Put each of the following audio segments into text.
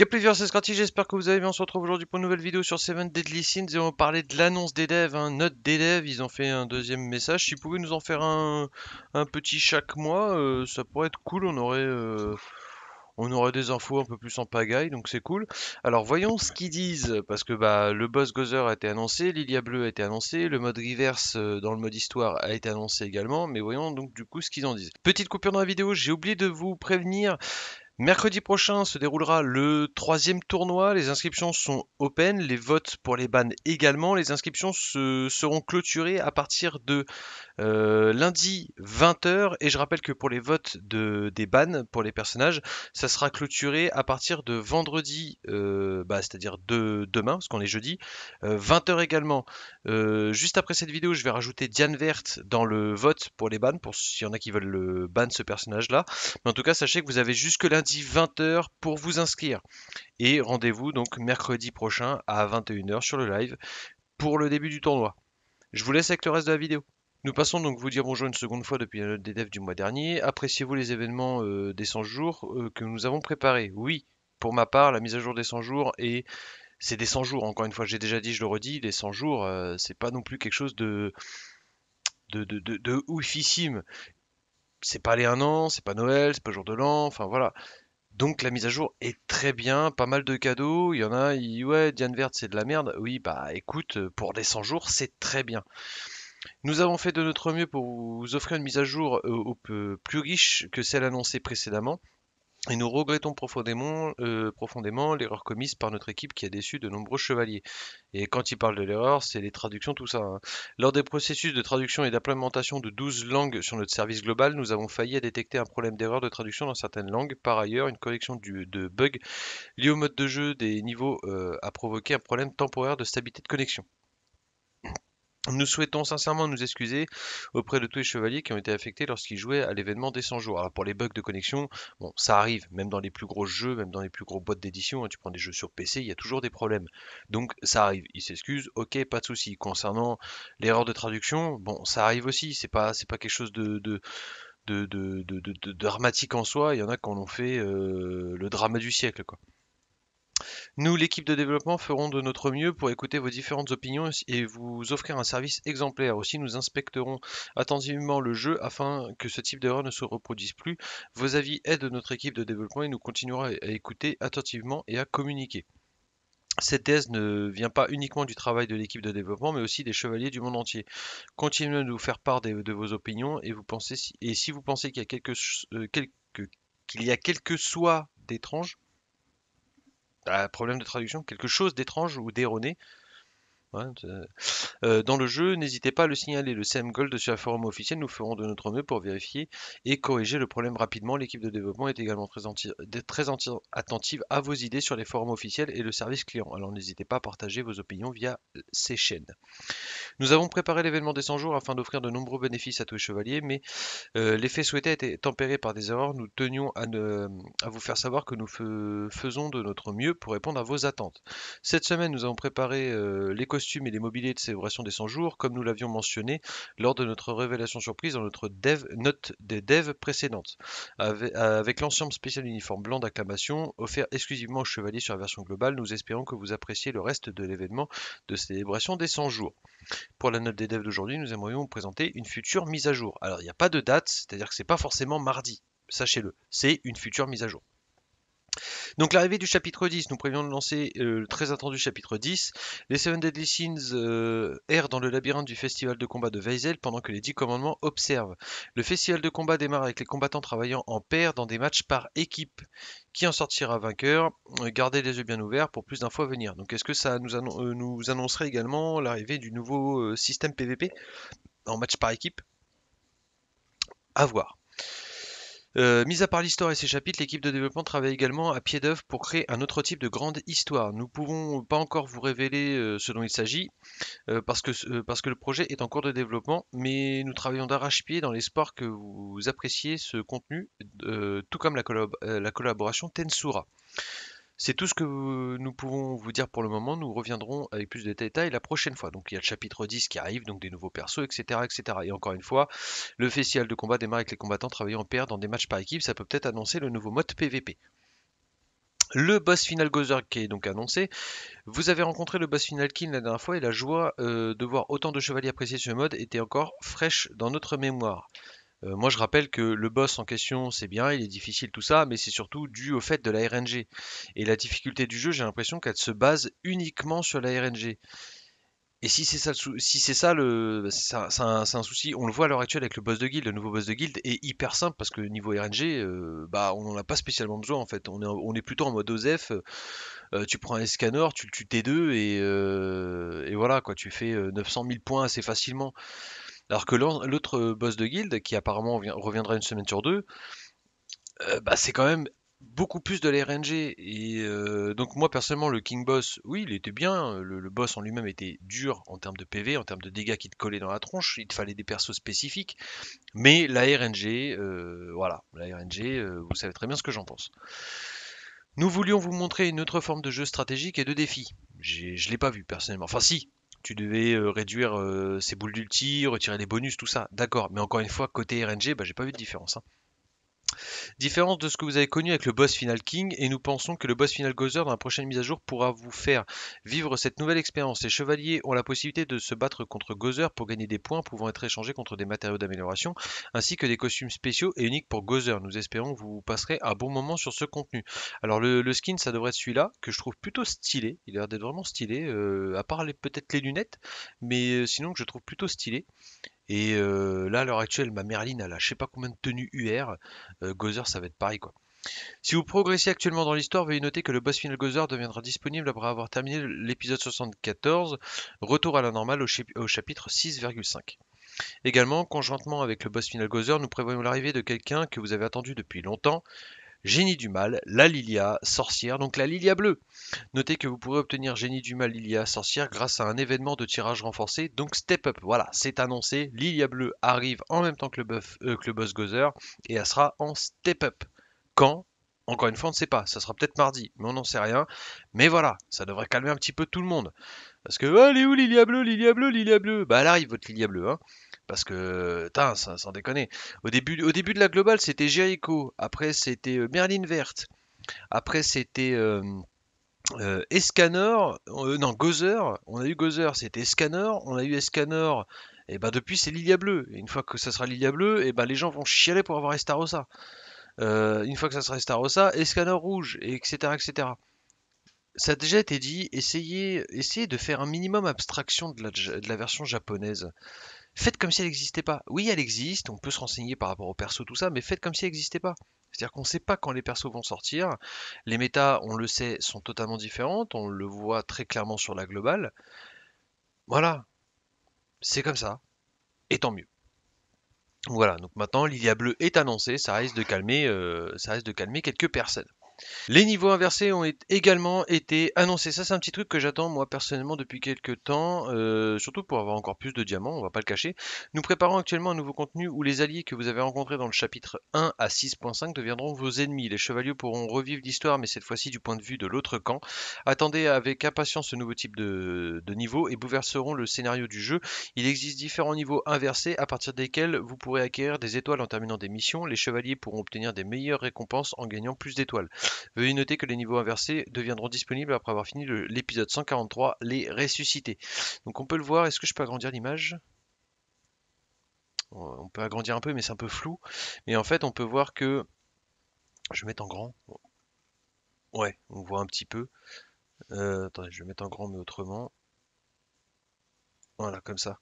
Y'a plusieurs, c'est Scranty, j'espère que vous allez bien, on se retrouve aujourd'hui pour une nouvelle vidéo sur Seven Deadly Sins et on va parler de l'annonce des devs, hein. note des devs, ils ont fait un deuxième message, si vous pouvez nous en faire un, un petit chaque mois, euh, ça pourrait être cool, on aurait... Euh, on aurait des infos un peu plus en pagaille, donc c'est cool. Alors voyons ce qu'ils disent, parce que bah, le boss Gozer a été annoncé, l'Ilia Bleu a été annoncé, le mode reverse euh, dans le mode histoire a été annoncé également, mais voyons donc du coup ce qu'ils en disent. Petite coupure dans la vidéo, j'ai oublié de vous prévenir, Mercredi prochain se déroulera le troisième tournoi. Les inscriptions sont open, les votes pour les bans également. Les inscriptions seront clôturées à partir de euh, lundi 20h. Et je rappelle que pour les votes des bans pour les personnages, ça sera clôturé à partir de vendredi, euh, bah, c'est-à-dire de, demain, parce qu'on est jeudi, 20h euh, également. juste après cette vidéo, je vais rajouter Diane Verte dans le vote pour les bans, pour s'il y en a qui veulent le ban ce personnage-là. Mais en tout cas, sachez que vous avez jusque lundi 20h pour vous inscrire. Et rendez-vous donc mercredi prochain à 21h sur le live pour le début du tournoi. Je vous laisse avec le reste de la vidéo. Nous passons donc vous dire bonjour une seconde fois depuis notre dédev du mois dernier. Appréciez-vous les événements euh, des 100 jours euh, que nous avons préparé Oui, pour ma part, la mise à jour des 100 jours et c'est des 100 jours. Encore une fois, j'ai déjà dit, je le redis, les 100 jours, euh, c'est pas non plus quelque chose de, de, de, de oufissime c'est pas les un an, c'est pas Noël, c'est pas jour de l'an, enfin voilà. Donc la mise à jour est très bien, pas mal de cadeaux, il y en a, ouais, Diane Verde c'est de la merde, oui, bah écoute, euh, pour les 100 jours, c'est très bien. Nous avons fait de notre mieux pour vous offrir une mise à jour euh, plus riche que celle annoncée précédemment, et nous regrettons profondément, euh, profondément l'erreur commise par notre équipe qui a déçu de nombreux chevaliers. Et quand il parle de l'erreur, c'est les traductions, tout ça. Hein. Lors des processus de traduction et d'implémentation de 12 langues sur notre service global, nous avons failli à détecter un problème d'erreur de traduction dans certaines langues. Par ailleurs, une collection de bugs liés au mode de jeu des niveaux euh, a provoqué un problème temporaire de stabilité de connexion. Nous souhaitons sincèrement nous excuser auprès de tous les chevaliers qui ont été affectés lorsqu'ils jouaient à l'événement des 100 jours. Alors pour les bugs de connexion, bon, ça arrive, même dans les plus gros jeux, même dans les plus gros boîtes d'édition, hein, tu prends des jeux sur PC, il y a toujours des problèmes. Donc ça arrive, ils s'excusent, ok, pas de souci. Concernant l'erreur de traduction, bon, ça arrive aussi, c'est pas, c'est pas quelque chose de, dramatique en soi. Il y en a quand on fait euh, le drama du siècle. Quoi. Nous, l'équipe de développement, ferons de notre mieux pour écouter vos différentes opinions et vous offrir un service exemplaire. Aussi, nous inspecterons attentivement le jeu afin que ce type d'erreur ne se reproduise plus. Vos avis aident notre équipe de développement et nous continuerons à écouter attentivement et à communiquer. Cette thèse ne vient pas uniquement du travail de l'équipe de développement, mais aussi des chevaliers du monde entier. Continuez à nous faire part de, vos opinions et, vous pensez si, et si vous pensez qu'il y a quelque, chose euh, qu'il y a quelque soit d'étrange, un problème de traduction, quelque chose d'étrange ou d'erroné. Euh, dans le jeu. N'hésitez pas à le signaler. Le CM Gold sur le forum officiel, nous ferons de notre mieux pour vérifier et corriger le problème rapidement. L'équipe de développement est également très, attentive à vos idées sur les forums officiels et le service client. Alors n'hésitez pas à partager vos opinions via euh, ces chaînes. Nous avons préparé l'événement des 100 jours afin d'offrir de nombreux bénéfices à tous les chevaliers, mais euh, l'effet souhaité a été tempéré par des erreurs. Nous tenions à, vous faire savoir que nous faisons de notre mieux pour répondre à vos attentes. Cette semaine, nous avons préparé les costumes et les mobiliers de ces des 100 jours, comme nous l'avions mentionné lors de notre révélation surprise dans notre dev, note des devs précédente, avec, l'ensemble spécial uniforme blanc d'acclamation offert exclusivement aux chevaliers sur la version globale. Nous espérons que vous appréciez le reste de l'événement de célébration des 100 jours. Pour la note des devs d'aujourd'hui, nous aimerions vous présenter une future mise à jour. Alors, il n'y a pas de date, c'est-à-dire que c'est pas forcément mardi, sachez-le, c'est une future mise à jour. Donc l'arrivée du chapitre 10, nous prévions de lancer euh, le très attendu chapitre 10. Les Seven Deadly Sins euh, errent dans le labyrinthe du festival de combat de Weizel pendant que les dix commandements observent. Le festival de combat démarre avec les combattants travaillant en paire dans des matchs par équipe. Qui en sortira vainqueur euh, Gardez les yeux bien ouverts pour plus d'un fois venir. Donc est-ce que ça nous, nous annoncerait également l'arrivée du nouveau système PVP en match par équipe A voir. Mise euh, mis à part l'histoire et ses chapitres, l'équipe de développement travaille également à pied d'œuvre pour créer un autre type de grande histoire. Nous ne pouvons pas encore vous révéler euh, ce dont il s'agit euh, parce, que, le projet est en cours de développement, mais nous travaillons d'arrache-pied dans l'espoir que vous appréciez ce contenu, tout comme la, la collaboration Tensura. C'est tout ce que nous pouvons vous dire pour le moment. Nous reviendrons avec plus de détails la prochaine fois. Donc il y a le chapitre 10 qui arrive, donc des nouveaux persos, etc. etc. Et encore une fois, le festival de combat démarre avec les combattants travaillant en paire dans des matchs par équipe. Ça peut peut-être annoncer le nouveau mode PVP. Le boss final Gozer qui est donc annoncé. Vous avez rencontré le boss final King la dernière fois et la joie euh, de voir autant de chevaliers apprécier ce mode était encore fraîche dans notre mémoire. Euh, moi, je rappelle que le boss en question, c'est bien, il est difficile, tout ça, mais c'est surtout dû au fait de la RNG. Et la difficulté du jeu, j'ai l'impression qu'elle se base uniquement sur la RNG. Et si c'est ça, si c'est ça le, c'est un, souci. On le voit à l'heure actuelle avec le boss de guild, le nouveau boss de guild est hyper simple parce que niveau RNG, euh, bah, on n'en a pas spécialement besoin en fait. On est, plutôt en mode OZEF. Euh, tu prends un scanner, tu le tues T2 et, voilà quoi. Tu fais 900 000 points assez facilement. Alors que l'autre boss de guilde, qui apparemment reviendra une semaine sur deux, euh, bah, c'est quand même beaucoup plus de l'RNG. Et euh, donc moi personnellement, le King Boss, oui, il était bien. Le, boss en lui-même était dur en termes de PV, en termes de dégâts qui te collaient dans la tronche. Il te fallait des persos spécifiques. Mais la RNG, euh, voilà, la RNG, vous savez très bien ce que j'en pense. Nous voulions vous montrer une autre forme de jeu stratégique et de défi. Je ne l'ai pas vu personnellement. Enfin si, tu devais euh, réduire ses euh, boules d'ulti, retirer des bonus, tout ça. D'accord, mais encore une fois, côté RNG, bah, j'ai pas vu de différence. Hein. Différence de ce que vous avez connu avec le boss Final King, et nous pensons que le boss Final Gozer dans la prochaine mise à jour pourra vous faire vivre cette nouvelle expérience. Les chevaliers ont la possibilité de se battre contre Gozer pour gagner des points pouvant être échangés contre des matériaux d'amélioration, ainsi que des costumes spéciaux et uniques pour Gozer. Nous espérons que vous passerez un bon moment sur ce contenu. Alors le, skin, ça devrait être celui-là, que je trouve plutôt stylé. Il a l'air d'être vraiment stylé, euh, à part peut-être les lunettes, mais euh, sinon que je trouve plutôt stylé. Et euh, là, à l'heure actuelle, ma Merlin, a a je sais pas combien de tenues UR. Euh, Gozer, ça va être pareil, quoi. Si vous progressez actuellement dans l'histoire, veuillez noter que le boss final Gozer deviendra disponible après avoir terminé l'épisode 74, retour à la normale au, au chapitre 6,5. Également, conjointement avec le boss final Gozer, nous prévoyons l'arrivée de quelqu'un que vous avez attendu depuis longtemps, Génie du Mal, la Lilia, Sorcière, donc la Lilia bleue. Notez que vous pourrez obtenir Génie du Mal, Lilia, Sorcière grâce à un événement de tirage renforcé, donc Step Up. Voilà, c'est annoncé, Lilia bleue arrive en même temps que le, euh, boss Gozer et elle sera en Step Up. Quand encore une fois, on ne sait pas. Ça sera peut-être mardi, mais on n'en sait rien. Mais voilà, ça devrait calmer un petit peu tout le monde. Parce que, allez oh, où Lilia Bleue, Lilia Bleue, Lilia Bleue Bah, elle arrive, votre Lilia Bleue. Hein. Parce que, tain, ça, sans déconner. Au début, au début de la globale, c'était Jericho. Après, c'était euh, Merlin Verte. Après, c'était. Euh, euh, euh, non Gozer, on a eu Gozer, c'était Escanor, on a eu Escanor, et eh ben depuis c'est Lilia Bleu, Et une fois que ça sera Lilia Bleu, et eh ben les gens vont chialer pour avoir Estarossa. une fois que ça sera Estarossa, Escanor Rouge, etc., etc. Ça a déjà été dit, essayez, de faire un minimum abstraction de la version japonaise faites comme si elle n'existait pas. Oui, elle existe, on peut se renseigner par rapport aux perso, tout ça, mais faites comme si elle n'existait pas. C'est-à-dire qu'on ne sait pas quand les persos vont sortir. Les méta, on le sait, sont totalement différentes. On le voit très clairement sur la globale. Voilà. C'est comme ça. Et tant mieux. Voilà, donc maintenant Lilia Bleue est annoncée, ça risque de calmer, euh, ça risque de calmer quelques personnes. Les niveaux inversés ont également été annoncés. Ça, c'est un petit truc que j'attends moi personnellement depuis quelques temps, euh, surtout pour avoir encore plus de diamants, on va pas le cacher. Nous préparons actuellement un nouveau contenu où les alliés que vous avez rencontrés dans le chapitre 1 à 6.5 deviendront vos ennemis. Les chevaliers pourront revivre l'histoire, mais cette fois-ci du point de vue de l'autre camp. Attendez avec impatience ce nouveau type de, de niveau et bouleverseront le scénario du jeu. Il existe différents niveaux inversés à partir desquels vous pourrez acquérir des étoiles en terminant des missions. Les chevaliers pourront obtenir des meilleures récompenses en gagnant plus d'étoiles. Veuillez noter que les niveaux inversés deviendront disponibles après avoir fini l'épisode 143, les ressuscités. Donc on peut le voir, est-ce que je peux agrandir l'image euh, on peut agrandir un peu, mais c'est un peu flou. Mais en fait, on peut voir que... Je vais mettre en grand. Ouais, on voit un petit peu. Euh, attendez, je vais mettre en grand, mais autrement. Voilà, comme ça.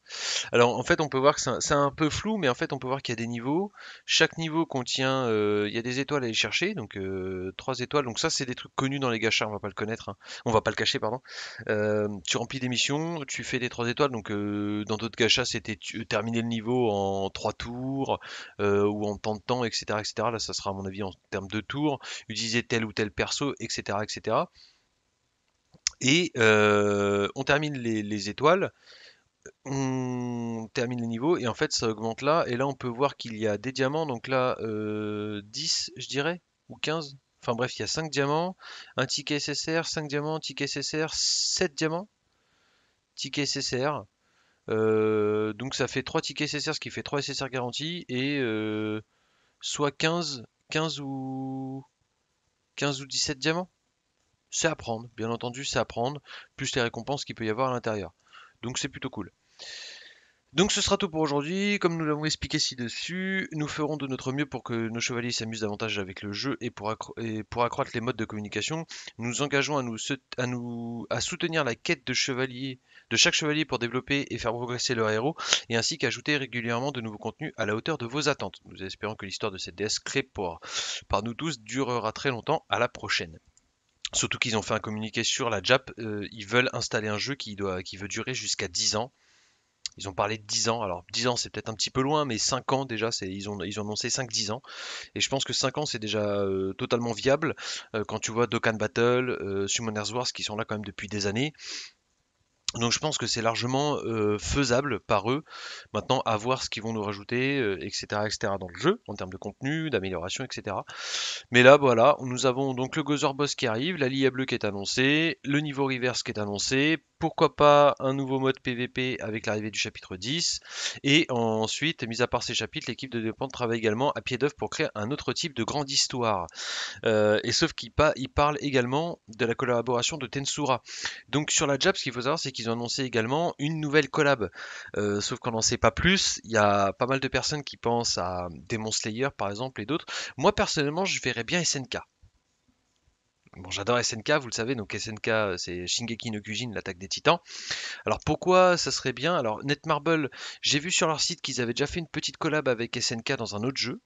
Alors en fait, on peut voir que c'est un, peu flou, mais en fait, on peut voir qu'il y a des niveaux. Chaque niveau contient, euh, il y a des étoiles à aller chercher, donc euh, trois étoiles. Donc ça, c'est des trucs connus dans les gachas, on va pas le connaître, hein. on va pas le cacher, pardon. Euh, tu remplis des missions, tu fais des trois étoiles. Donc dans d'autres gachas, c'était terminer le niveau en trois tours ou en temps de temps, etc., etc. Là, ça sera à mon avis en termes de tours. Utiliser tel ou tel perso, etc., etc. Et on termine les étoiles on termine le niveau et en fait ça augmente là. Et là on peut voir qu'il y a des diamants, donc là 10 euh, je dirais, ou 15. Enfin bref, il y a 5 diamants, un ticket SSR, 5 diamants, ticket SSR, 7 euh, diamants, ticket SSR. donc ça fait 3 tickets SSR, ce qui fait 3 SSR garantis, et euh, soit 15, 15 ou 15 ou 17 diamants. C'est à prendre, bien entendu, c'est à prendre, plus les récompenses qu'il peut y avoir à l'intérieur. Donc c'est plutôt cool. Donc ce sera tout pour aujourd'hui. Comme nous l'avons expliqué ci-dessus, nous ferons de notre mieux pour que nos chevaliers s'amusent davantage avec le jeu et pour, et pour accroître les modes de communication. Nous nous engageons à, nous, à, nous, à soutenir la quête de, chevalier, de chaque chevalier pour développer et faire progresser leur héros, et ainsi qu'ajouter régulièrement de nouveaux contenus à la hauteur de vos attentes. Nous espérons que l'histoire de cette déesse créée par nous tous durera très longtemps. À la prochaine. Surtout qu'ils ont fait un communiqué sur la JAP. Euh, ils veulent installer un jeu qui, veut durer jusqu'à 10 ans. Ils ont parlé de 10 ans. Alors 10 ans, c'est peut-être un petit peu loin, mais 5 ans déjà, ils, ont, annoncé 5-10 ans. Et je pense que 5 ans, c'est déjà euh, totalement viable. Euh, quand tu vois Dokkan Battle, Summoner's Wars, qui sont là quand même depuis des années, donc je pense que c'est largement faisable par eux. Maintenant, à voir ce qu'ils vont nous rajouter, etc., etc. dans le jeu, en termes de contenu, d'amélioration, etc. Mais là, voilà, nous avons donc le Gozer Boss qui arrive, la Lia Bleue qui est annoncée, le niveau reverse qui est annoncé, pourquoi pas un nouveau mode PVP avec l'arrivée du chapitre 10, et ensuite, mis à part ces chapitres, l'équipe de développement travaille également à pied d'œuvre pour créer un autre type de grande histoire. et sauf qu'il parle également de la collaboration de Tensura. Donc sur la JAP, ce qu'il faut savoir, c'est ils ont annoncé également une nouvelle collab. Euh, sauf qu'on n'en sait pas plus. Il y a pas mal de personnes qui pensent à Demon Slayer par exemple et d'autres. Moi personnellement, je verrais bien SNK. Bon, j'adore SNK, vous le savez, donc SNK, c'est Shingeki no Kyojin, l'attaque des titans. Alors pourquoi ça serait bien Alors Netmarble, j'ai vu sur leur site qu'ils avaient déjà fait une petite collab avec SNK dans un autre jeu,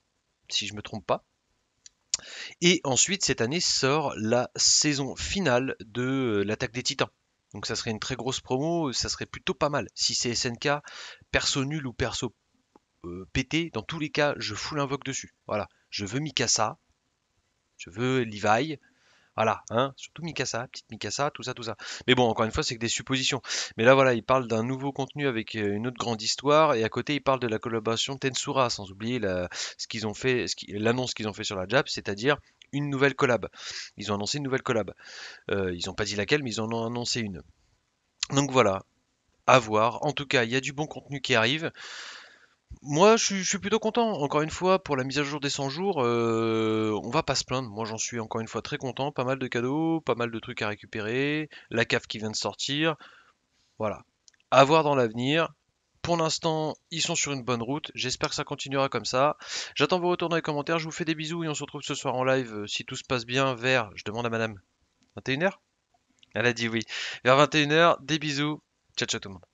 si je me trompe pas. Et ensuite, cette année sort la saison finale de euh, l'attaque des titans. Donc ça serait une très grosse promo, ça serait plutôt pas mal. Si c'est SNK, perso nul ou perso euh, pété, dans tous les cas, je fous l'invoque dessus. Voilà, je veux Mikasa, je veux Levi, voilà, hein, surtout Mikasa, petite Mikasa, tout ça, tout ça. Mais bon, encore une fois, c'est que des suppositions. Mais là, voilà, il parle d'un nouveau contenu avec euh, une autre grande histoire, et à côté, il parle de la collaboration Tensura, sans oublier ce qu'ils ont fait, l'annonce qu'ils ont fait sur la Jap, c'est-à-dire une nouvelle collab. Ils ont annoncé une nouvelle collab. Euh, ils n'ont pas dit laquelle, mais ils en ont annoncé une. Donc voilà, à voir. En tout cas, il y a du bon contenu qui arrive. Moi, je, suis plutôt content. Encore une fois, pour la mise à jour des 100 jours, euh, on va pas se plaindre. Moi, j'en suis encore une fois très content. Pas mal de cadeaux, pas mal de trucs à récupérer, la cave qui vient de sortir. Voilà. À voir dans l'avenir. Pour l'instant, ils sont sur une bonne route. J'espère que ça continuera comme ça. J'attends vos retours dans les commentaires. Je vous fais des bisous et on se retrouve ce soir en live, euh, si tout se passe bien, vers, je demande à madame, 21h Elle a dit oui. Vers 21h, des bisous. Ciao, ciao tout le monde.